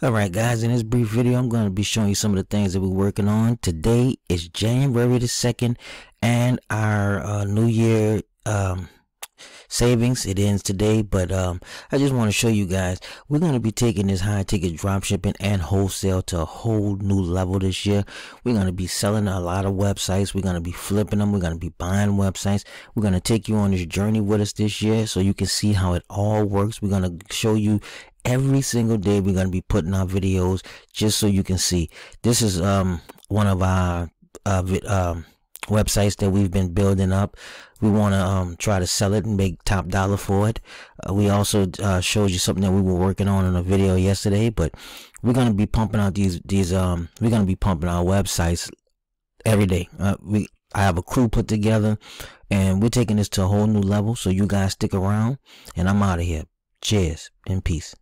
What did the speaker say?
Alright guys, in this brief video, I'm going to be showing you some of the things that we're working on. Today is January the 2nd and our uh, New Year um, savings. It ends today, but um, I just want to show you guys, we're going to be taking this high ticket drop shipping and wholesale to a whole new level this year. We're going to be selling a lot of websites. We're going to be flipping them. We're going to be buying websites. We're going to take you on this journey with us this year so you can see how it all works. We're going to show you every single day we're going to be putting out videos just so you can see this is um one of our uh, um, websites that we've been building up we want to um, try to sell it and make top dollar for it uh, we also uh, showed you something that we were working on in a video yesterday but we're going to be pumping out these these um we're going to be pumping our websites every day uh, we I have a crew put together and we're taking this to a whole new level so you guys stick around and I'm out of here cheers and peace